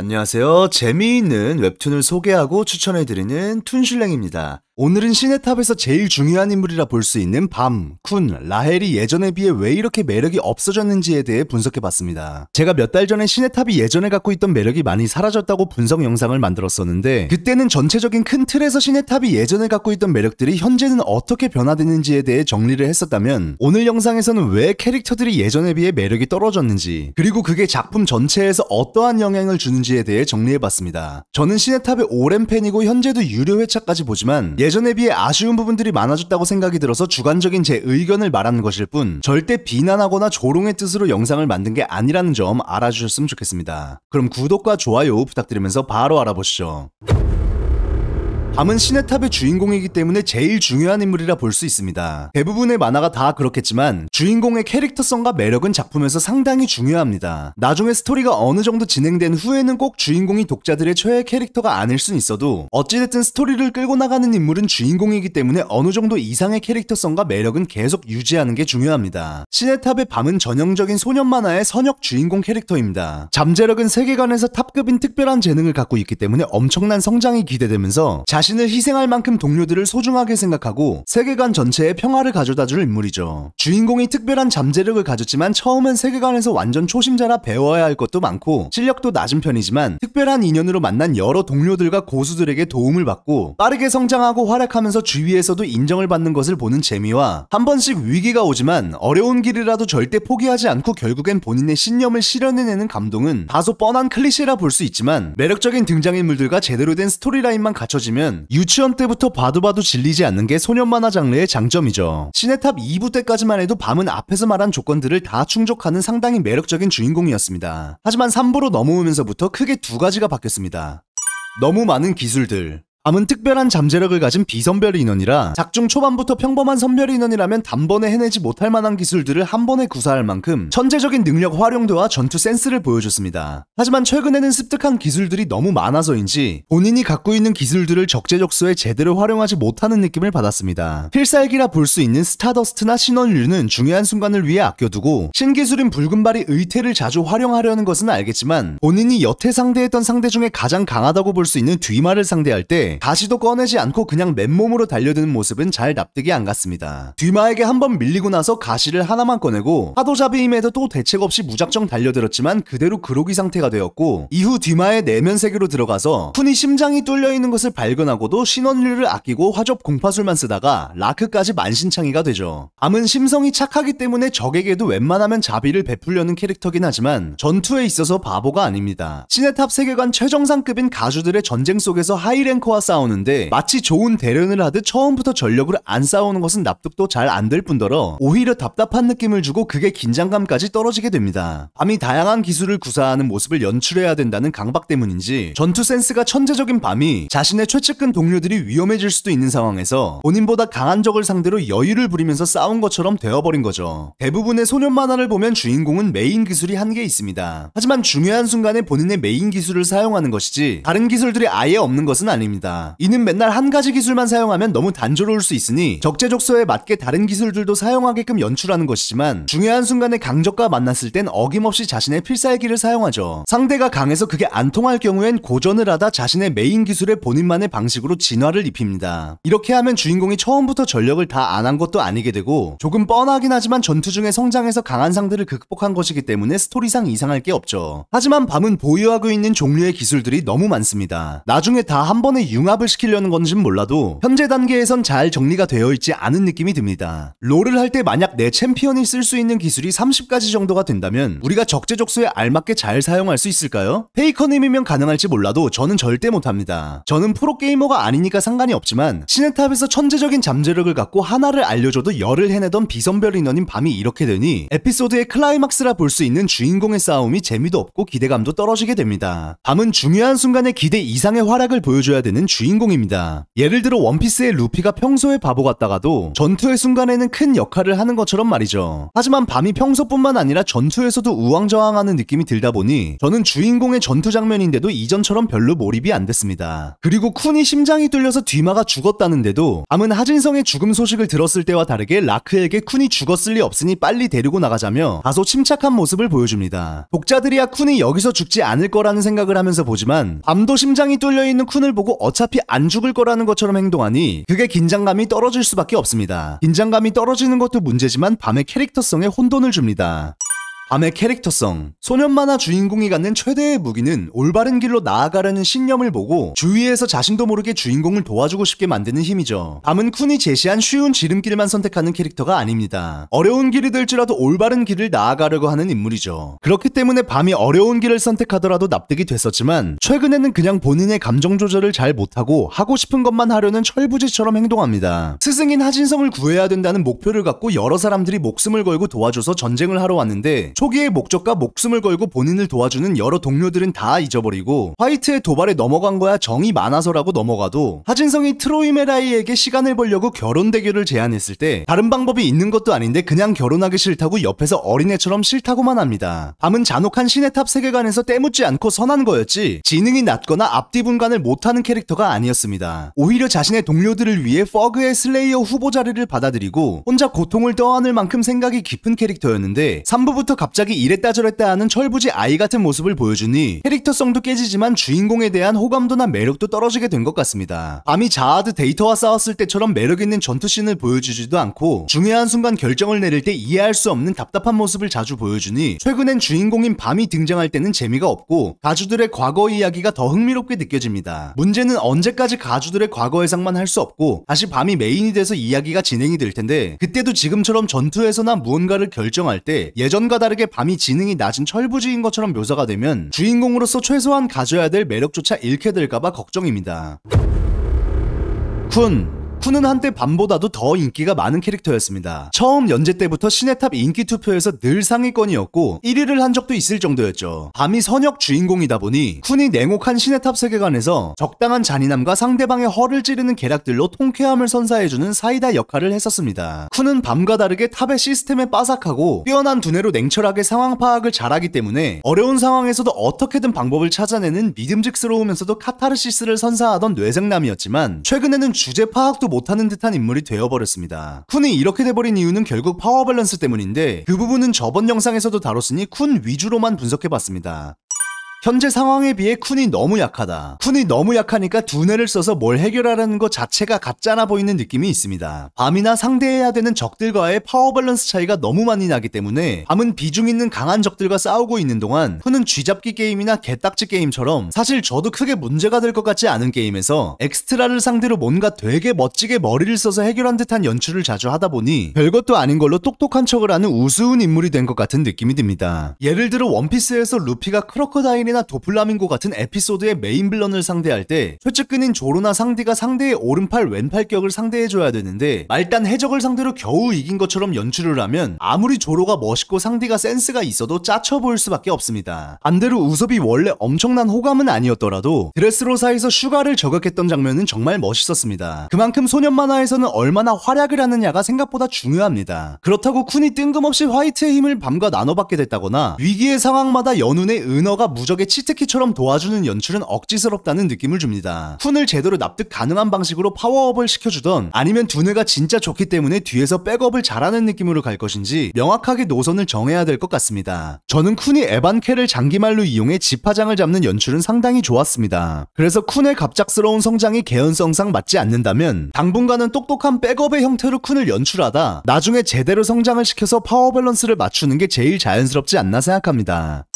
안녕하세요. 재미있는 웹툰을 소개하고 추천해드리는 툰슐랭입니다. 오늘은 시네탑에서 제일 중요한 인물이라 볼 수 있는 밤, 쿤, 라헬이 예전에 비해 왜 이렇게 매력이 없어졌는지에 대해 분석해봤습니다. 제가 몇 달 전에 시네탑이 예전에 갖고 있던 매력이 많이 사라졌다고 분석 영상을 만들었었는데 그때는 전체적인 큰 틀에서 시네탑이 예전에 갖고 있던 매력들이 현재는 어떻게 변화되는지에 대해 정리를 했었다면 오늘 영상에서는 왜 캐릭터들이 예전에 비해 매력이 떨어졌는지 그리고 그게 작품 전체에서 어떠한 영향을 주는지에 대해 정리해봤습니다. 저는 시네탑의 오랜 팬이고 현재도 유료 회차까지 보지만 예 예전에 비해 아쉬운 부분들이 많아졌다고 생각이 들어서 주관적인 제 의견을 말하는 것일 뿐 절대 비난하거나 조롱의 뜻으로 영상을 만든 게 아니라는 점 알아주셨으면 좋겠습니다. 그럼 구독과 좋아요 부탁드리면서 바로 알아보시죠. 밤은 시네탑의 주인공이기 때문에 제일 중요한 인물이라 볼 수 있습니다. 대부분의 만화가 다 그렇겠지만 주인공의 캐릭터성과 매력은 작품에서 상당히 중요합니다. 나중에 스토리가 어느 정도 진행된 후에는 꼭 주인공이 독자들의 최애 캐릭터가 아닐 순 있어도 어찌됐든 스토리를 끌고 나가는 인물은 주인공이기 때문에 어느 정도 이상의 캐릭터성과 매력은 계속 유지하는 게 중요합니다. 시네탑의 밤은 전형적인 소년 만화의 선역 주인공 캐릭터입니다. 잠재력은 세계관에서 탑급인 특별한 재능을 갖고 있기 때문에 엄청난 성장이 기대되면서 자 자신을 희생할 만큼 동료들을 소중하게 생각하고 세계관 전체에 평화를 가져다 줄 인물이죠. 주인공이 특별한 잠재력을 가졌지만 처음엔 세계관에서 완전 초심자라 배워야 할 것도 많고 실력도 낮은 편이지만 특별한 인연으로 만난 여러 동료들과 고수들에게 도움을 받고 빠르게 성장하고 활약하면서 주위에서도 인정을 받는 것을 보는 재미와 한 번씩 위기가 오지만 어려운 길이라도 절대 포기하지 않고 결국엔 본인의 신념을 실현해내는 감동은 다소 뻔한 클리셰라 볼 수 있지만 매력적인 등장인물들과 제대로 된 스토리라인만 갖춰지면 만화는 유치원 때부터 봐도 봐도 질리지 않는 게 소년 만화 장르의 장점이죠. 시네탑 2부 때까지만 해도 밤은 앞에서 말한 조건들을 다 충족하는 상당히 매력적인 주인공이었습니다. 하지만 3부로 넘어오면서부터 크게 두 가지가 바뀌었습니다. 너무 많은 기술들 암은 특별한 잠재력을 가진 비선별 인원이라 작중 초반부터 평범한 선별 인원이라면 단번에 해내지 못할 만한 기술들을 한 번에 구사할 만큼 천재적인 능력 활용도와 전투 센스를 보여줬습니다. 하지만 최근에는 습득한 기술들이 너무 많아서인지 본인이 갖고 있는 기술들을 적재적소에 제대로 활용하지 못하는 느낌을 받았습니다. 필살기라 볼 수 있는 스타더스트나 신원류는 중요한 순간을 위해 아껴두고 신기술인 붉은발이 의태를 자주 활용하려는 것은 알겠지만 본인이 여태 상대했던 상대 중에 가장 강하다고 볼 수 있는 뒤마를 상대할 때 가시도 꺼내지 않고 그냥 맨몸으로 달려드는 모습은 잘 납득이 안 갔습니다. 뒤마에게 한번 밀리고 나서 가시를 하나만 꺼내고 파도잡이임에도 또 대책 없이 무작정 달려들었지만 그대로 그로기 상태가 되었고 이후 뒤마의 내면 세계로 들어가서 푼이 심장이 뚫려 있는 것을 발견하고도 신원류를 아끼고 화접 공파술만 쓰다가 라크까지 만신창이가 되죠. 암은 심성이 착하기 때문에 적에게도 웬만하면 자비를 베풀려는 캐릭터긴 하지만 전투에 있어서 바보가 아닙니다. 시네탑 세계관 최정상급인 가수들의 전쟁 속에서 하이랭커와 싸우는데 마치 좋은 대련을 하듯 처음부터 전력으로 안 싸우는 것은 납득도 잘 안 될 뿐더러 오히려 답답한 느낌을 주고 그게 긴장감까지 떨어지게 됩니다. 밤이 다양한 기술을 구사하는 모습을 연출해야 된다는 강박 때문인지 전투 센스가 천재적인 밤이 자신의 최측근 동료들이 위험해질 수도 있는 상황에서 본인보다 강한 적을 상대로 여유를 부리면서 싸운 것처럼 되어버린 거죠. 대부분의 소년 만화를 보면 주인공은 메인 기술이 한 개 있습니다. 하지만 중요한 순간에 본인의 메인 기술을 사용하는 것이지 다른 기술들이 아예 없는 것은 아닙니다. 있다. 이는 맨날 한 가지 기술만 사용하면 너무 단조로울 수 있으니 적재적소에 맞게 다른 기술들도 사용하게끔 연출하는 것이지만 중요한 순간에 강적과 만났을 땐 어김없이 자신의 필살기를 사용하죠. 상대가 강해서 그게 안 통할 경우엔 고전을 하다 자신의 메인 기술에 본인만의 방식으로 진화를 입힙니다. 이렇게 하면 주인공이 처음부터 전력을 다 안 한 것도 아니게 되고 조금 뻔하긴 하지만 전투 중에 성장해서 강한 상대를 극복한 것이기 때문에 스토리상 이상할 게 없죠. 하지만 밤은 보유하고 있는 종류의 기술들이 너무 많습니다. 나중에 다 한 번에 유 융합을 시키려는 건지는 몰라도 현재 단계에선 잘 정리가 되어 있지 않은 느낌이 듭니다. 롤을 할 때 만약 내 챔피언이 쓸 수 있는 기술이 30가지 정도가 된다면 우리가 적재적소에 알맞게 잘 사용할 수 있을까요? 페이커님이면 가능할지 몰라도 저는 절대 못합니다. 저는 프로게이머가 아니니까 상관이 없지만 시네탑에서 천재적인 잠재력을 갖고 하나를 알려줘도 열을 해내던 비선별 인원인 밤이 이렇게 되니 에피소드의 클라이막스라 볼 수 있는 주인공의 싸움이 재미도 없고 기대감도 떨어지게 됩니다. 밤은 중요한 순간에 기대 이상의 활약을 보여줘야 되는 주인공입니다. 예를 들어 원피스의 루피가 평소에 바보 같다가도 전투의 순간에는 큰 역할을 하는 것처럼 말이죠. 하지만 밤이 평소뿐만 아니라 전투에서도 우왕좌왕하는 느낌이 들다 보니 저는 주인공의 전투 장면인데도 이전처럼 별로 몰입이 안 됐습니다. 그리고 쿤이 심장이 뚫려서 뒤마가 죽었다는데도 암은 하진성의 죽음 소식을 들었을 때와 다르게 라크에게 쿤이 죽었을 리 없으니 빨리 데리고 나가자며 다소 침착한 모습을 보여줍니다. 독자들이야 쿤이 여기서 죽지 않을 거라는 생각을 하면서 보지만 밤도 심장이 뚫려있는 쿤을 보고 어차 어차피 안 죽을 거라는 것처럼 행동하니 그게 긴장감이 떨어질 수밖에 없습니다. 긴장감이 떨어지는 것도 문제지만 밤의 캐릭터성에 혼돈을 줍니다. 밤의 캐릭터성. 소년 만화 주인공이 갖는 최대의 무기는 올바른 길로 나아가려는 신념을 보고 주위에서 자신도 모르게 주인공을 도와주고 싶게 만드는 힘이죠. 밤은 쿤이 제시한 쉬운 지름길만 선택하는 캐릭터가 아닙니다. 어려운 길이 될지라도 올바른 길을 나아가려고 하는 인물이죠. 그렇기 때문에 밤이 어려운 길을 선택하더라도 납득이 됐었지만 최근에는 그냥 본인의 감정 조절을 잘 못하고 하고 싶은 것만 하려는 철부지처럼 행동합니다. 스승인 하진성을 구해야 된다는 목표를 갖고 여러 사람들이 목숨을 걸고 도와줘서 전쟁을 하러 왔는데 초기의 목적과 목숨을 걸고 본인을 도와주는 여러 동료들은 다 잊어버리고 화이트의 도발에 넘어간 거야 정이 많아서라고 넘어가도 하진성이 트로이 메라이에게 시간을 벌려고 결혼 대결을 제안했을 때 다른 방법이 있는 것도 아닌데 그냥 결혼하기 싫다고 옆에서 어린애처럼 싫다고만 합니다. 밤은 잔혹한 신의 탑 세계관에서 때묻지 않고 선한 거였지 지능이 낮거나 앞뒤 분간을 못하는 캐릭터가 아니었습니다. 오히려 자신의 동료들을 위해 퍼그의 슬레이어 후보 자리를 받아들이고 혼자 고통을 떠안을 만큼 생각이 깊은 캐릭터였는데 3부부터 갑 갑자기 이랬다 저랬다 하는 철부지 아이 같은 모습을 보여주니 캐릭터성도 깨지지만 주인공에 대한 호감도나 매력도 떨어지게 된 것 같습니다. 밤이 자아드 데이터와 싸웠을 때처럼 매력있는 전투씬을 보여주지도 않고 중요한 순간 결정을 내릴 때 이해할 수 없는 답답한 모습을 자주 보여주니 최근엔 주인공인 밤이 등장할 때는 재미가 없고 가주들의 과거 이야기가 더 흥미롭게 느껴집니다. 문제는 언제까지 가주들의 과거 해상만 할 수 없고 다시 밤이 메인이 돼서 이야기가 진행이 될 텐데 그때도 지금처럼 전투에서나 무언가를 결정할 때 예전과 다르게 묘하게 밤이 지능이 낮은 철부지인 것처럼 묘사가 되면 주인공으로서 최소한 가져야 될 매력조차 잃게 될까봐 걱정입니다. 쿤 쿠는 한때 밤보다도 더 인기가 많은 캐릭터였습니다. 처음 연재 때부터 신의 탑 인기 투표에서 늘 상위권이었고 1위를 한 적도 있을 정도였죠. 밤이 선역 주인공이다 보니 쿤이 냉혹한 신의 탑 세계관에서 적당한 잔인함과 상대방의 허를 찌르는 계략들로 통쾌함을 선사해주는 사이다 역할을 했었습니다. 쿤은 밤과 다르게 탑의 시스템에 빠삭하고 뛰어난 두뇌로 냉철하게 상황 파악을 잘하기 때문에 어려운 상황에서도 어떻게든 방법을 찾아내는 믿음직스러우면서도 카타르시스를 선사하던 뇌생남이었지만 최근에는 주제 파악도 못하는 듯한 인물이 되어버렸습니다. 쿤이 이렇게 돼버린 이유는 결국 파워 밸런스 때문인데 그 부분은 저번 영상에서도 다뤘으니 쿤 위주로만 분석해봤습니다. 현재 상황에 비해 쿤이 너무 약하다. 쿤이 너무 약하니까 두뇌를 써서 뭘 해결하라는 것 자체가 가짜나 보이는 느낌이 있습니다. 밤이나 상대해야 되는 적들과의 파워 밸런스 차이가 너무 많이 나기 때문에 밤은 비중 있는 강한 적들과 싸우고 있는 동안 쿤은 쥐잡기 게임이나 개딱지 게임처럼 사실 저도 크게 문제가 될 것 같지 않은 게임에서 엑스트라를 상대로 뭔가 되게 멋지게 머리를 써서 해결한 듯한 연출을 자주 하다 보니 별것도 아닌 걸로 똑똑한 척을 하는 우스운 인물이 된 것 같은 느낌이 듭니다. 예를 들어 원피스에서 루피가 크로커다인 샤이나 도플라밍고 같은 에피소드의 메인 빌런을 상대할 때표측근인 조로나 상디가 상대의 오른팔 왼팔격을 상대해줘야 되는데 말단 해적을 상대로 겨우 이긴 것처럼 연출을 하면 아무리 조로가 멋있고 상디가 센스가 있어도 짜쳐 보일 수밖에 없습니다. 반대로 우섭이 원래 엄청난 호감은 아니었더라도 드레스로사에서 슈가를 저격했던 장면은 정말 멋있었습니다. 그만큼 소년 만화에서는 얼마나 활약을 하느냐가 생각보다 중요합니다. 그렇다고 쿤이 뜬금없이 화이트의 힘을 밤과 나눠받게 됐다거나 위기의 상황마다 연운의 은어가 무적의 감독의 치트키처럼 도와주는 연출은 억지스럽다는 느낌을 줍니다. 훈을 제대로 납득 가능한 방식으로 파워업을 시켜주던 아니면 두뇌가 진짜 좋기 때문에 뒤에서 백업을 잘하는 느낌으로 갈 것인지 명확하게 노선을 정해야 될 것 같습니다. 저는 쿤이 에반케를 장기말로 이용해 지파장을 잡는 연출은 상당히 좋았습니다. 그래서 쿤의 갑작스러운 성장이 개연성상 맞지 않는다면 당분간은 똑똑한 백업의 형태로 쿤을 연출하다 나중에 제대로 성장을 시켜서 파워 밸런스를 맞추는 게 제일 자연스럽지 않나 생각합니다.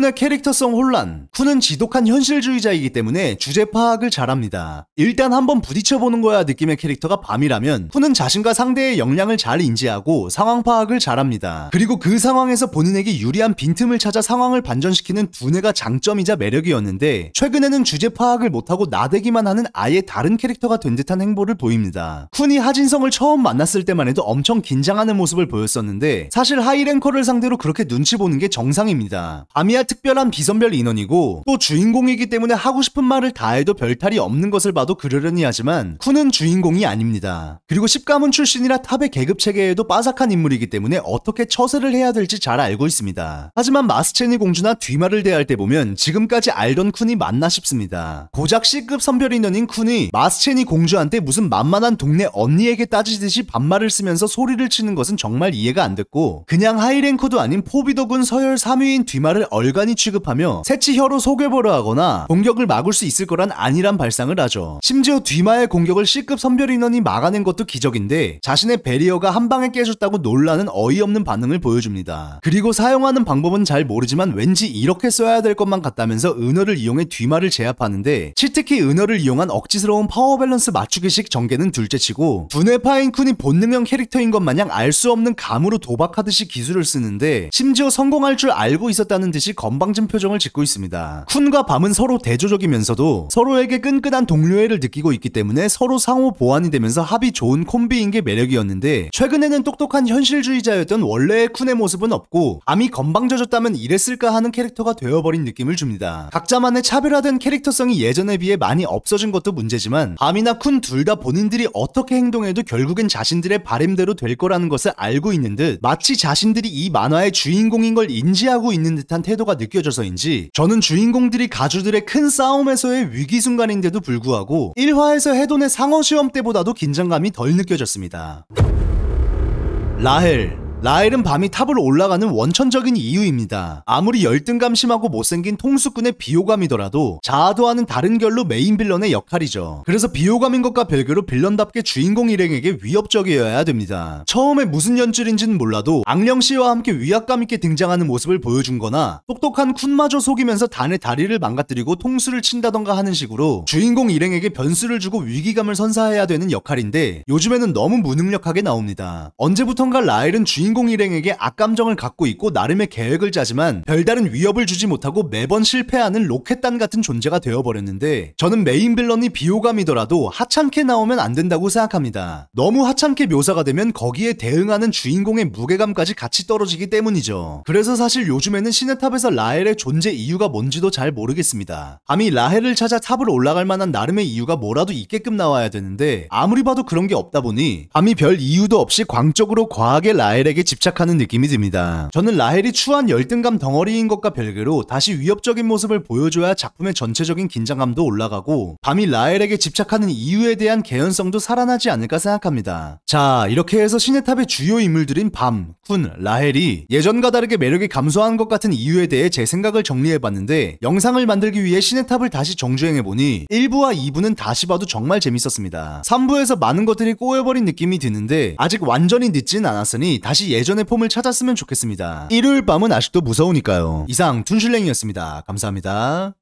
쿤의 캐릭터성 혼란. 쿤은 지독한 현실주의자이기 때문에 주제 파악을 잘합니다. 일단 한번 부딪혀보는 거야 느낌의 캐릭터가 밤이라면 쿤은 자신과 상대의 역량을 잘 인지하고 상황 파악을 잘합니다. 그리고 그 상황에서 본인에게 유리한 빈틈을 찾아 상황을 반전시키는 두뇌가 장점이자 매력이었는데 최근에는 주제 파악을 못하고 나대기만 하는 아예 다른 캐릭터가 된 듯한 행보를 보입니다. 쿤이 하진성을 처음 만났을 때만 해도 엄청 긴장하는 모습을 보였었는데 사실 하이랭커를 상대로 그렇게 눈치 보는 게 정상입니다. 밤이야 정말 특별한 비선별 인원이고 또 주인공이기 때문에 하고 싶은 말을 다 해도 별탈이 없는 것을 봐도 그러려니 하지만 쿠는 주인공이 아닙니다. 그리고 10가문 출신이라 탑의 계급 체계에도 빠삭한 인물이기 때문에 어떻게 처세를 해야 될지 잘 알고 있습니다. 하지만 마스체니 공주나 뒤마를 대할 때 보면 지금까지 알던 쿤이 맞나 싶습니다. 고작 C급 선별 인원인 쿤이 마스체니 공주한테 무슨 만만한 동네 언니에게 따지듯이 반말을 쓰면서 소리를 치는 것은 정말 이해가 안 됐고 그냥 하이랭크도 아닌 포비더군 서열 3위인 뒤마를 얼 결간이 취급하며 새치혀로 속여보려 하거나 공격을 막을 수 있을 거란 아니란 발상을 하죠. 심지어 뒤마의 공격을 C급 선별 인원이 막아낸 것도 기적인데 자신의 배리어가한 방에 깨졌다고 놀라는 어이없는 반응을 보여줍니다. 그리고 사용하는 방법은 잘 모르지만 왠지 이렇게 써야 될 것만 같다면서 은어를 이용해 뒤마를 제압하는데 치트키 은어를 이용한 억지스러운 파워 밸런스 맞추기식 전개는 둘째치고 분해파인 쿤이 본능형 캐릭터인 것 마냥 알 수 없는 감으로 도박하듯이 기술을 쓰는데 심지어 성공할 줄 알고 있었다는 듯이 없이 건방진 표정을 짓고 있습니다. 쿤과 밤은 서로 대조적이면서도 서로에게 끈끈한 동료애를 느끼고 있기 때문에 서로 상호 보완이 되면서 합이 좋은 콤비인 게 매력이었는데 최근에는 똑똑한 현실주의자였던 원래의 쿤의 모습은 없고 암이 건방져졌다면 이랬을까 하는 캐릭터가 되어버린 느낌을 줍니다. 각자만의 차별화된 캐릭터성이 예전에 비해 많이 없어진 것도 문제지만 암이나쿤 둘 다 본인들이 어떻게 행동해도 결국엔 자신들의 바램대로 될 거라는 것을 알고 있는 듯 마치 자신들이 이 만화의 주인공인 걸 인지하고 있는 듯한 태도 태도가 느껴져서인지 저는 주인공들이 가주들의 큰 싸움에서의 위기 순간인데도 불구하고 1화에서 해돈의 상어 시험 때보다도 긴장감이 덜 느껴졌습니다. 라헬 라헬은 밤이 탑을 올라가는 원천적인 이유입니다. 아무리 열등감 심하고 못생긴 통수꾼의 비호감이더라도 자아도하는 다른 결로 메인 빌런의 역할이죠. 그래서 비호감인 것과 별개로 빌런답게 주인공 일행에게 위협적이어야 됩니다. 처음에 무슨 연출인지는 몰라도 악령 씨와 함께 위압감 있게 등장하는 모습을 보여준 거나 똑똑한 쿤마저 속이면서 단의 다리를 망가뜨리고 통수를 친다던가 하는 식으로 주인공 일행에게 변수를 주고 위기감을 선사해야 되는 역할인데 요즘에는 너무 무능력하게 나옵니다. 언제부턴가 라헬은 주인 주인공 일행에게 악감정을 갖고 있고 나름의 계획을 짜지만 별다른 위협을 주지 못하고 매번 실패하는 로켓단 같은 존재가 되어버렸는데 저는 메인 빌런이 비호감이더라도 하찮게 나오면 안 된다고 생각합니다. 너무 하찮게 묘사가 되면 거기에 대응하는 주인공의 무게감까지 같이 떨어지기 때문이죠. 그래서 사실 요즘에는 시네탑에서 라헬의 존재 이유가 뭔지도 잘 모르겠습니다. 감히 라헬을 찾아 탑을 올라갈 만한 나름의 이유가 뭐라도 있게끔 나와야 되는데 아무리 봐도 그런 게 없다 보니 감히 별 이유도 없이 광적으로 과하게 라헬에게 되게 집착하는 느낌이 듭니다. 저는 라헬이 추한 열등감 덩어리인 것과 별개로 다시 위협적인 모습을 보여줘야 작품의 전체적인 긴장감도 올라가고 밤이 라헬에게 집착하는 이유에 대한 개연성도 살아나지 않을까 생각합니다. 자, 이렇게 해서 시네탑의 주요 인물들인 밤, 쿤, 라헬이 예전과 다르게 매력이 감소한 것 같은 이유에 대해 제 생각을 정리해봤는데 영상을 만들기 위해 시네탑을 다시 정주행해보니 1부와 2부는 다시 봐도 정말 재밌었습니다. 3부에서 많은 것들이 꼬여버린 느낌이 드는데 아직 완전히 늦진 않았으니 다시 예전의 폼을 찾았으면 좋겠습니다. 일요일 밤은 아직도 무서우니까요. 이상 툰슐랭이었습니다. 감사합니다.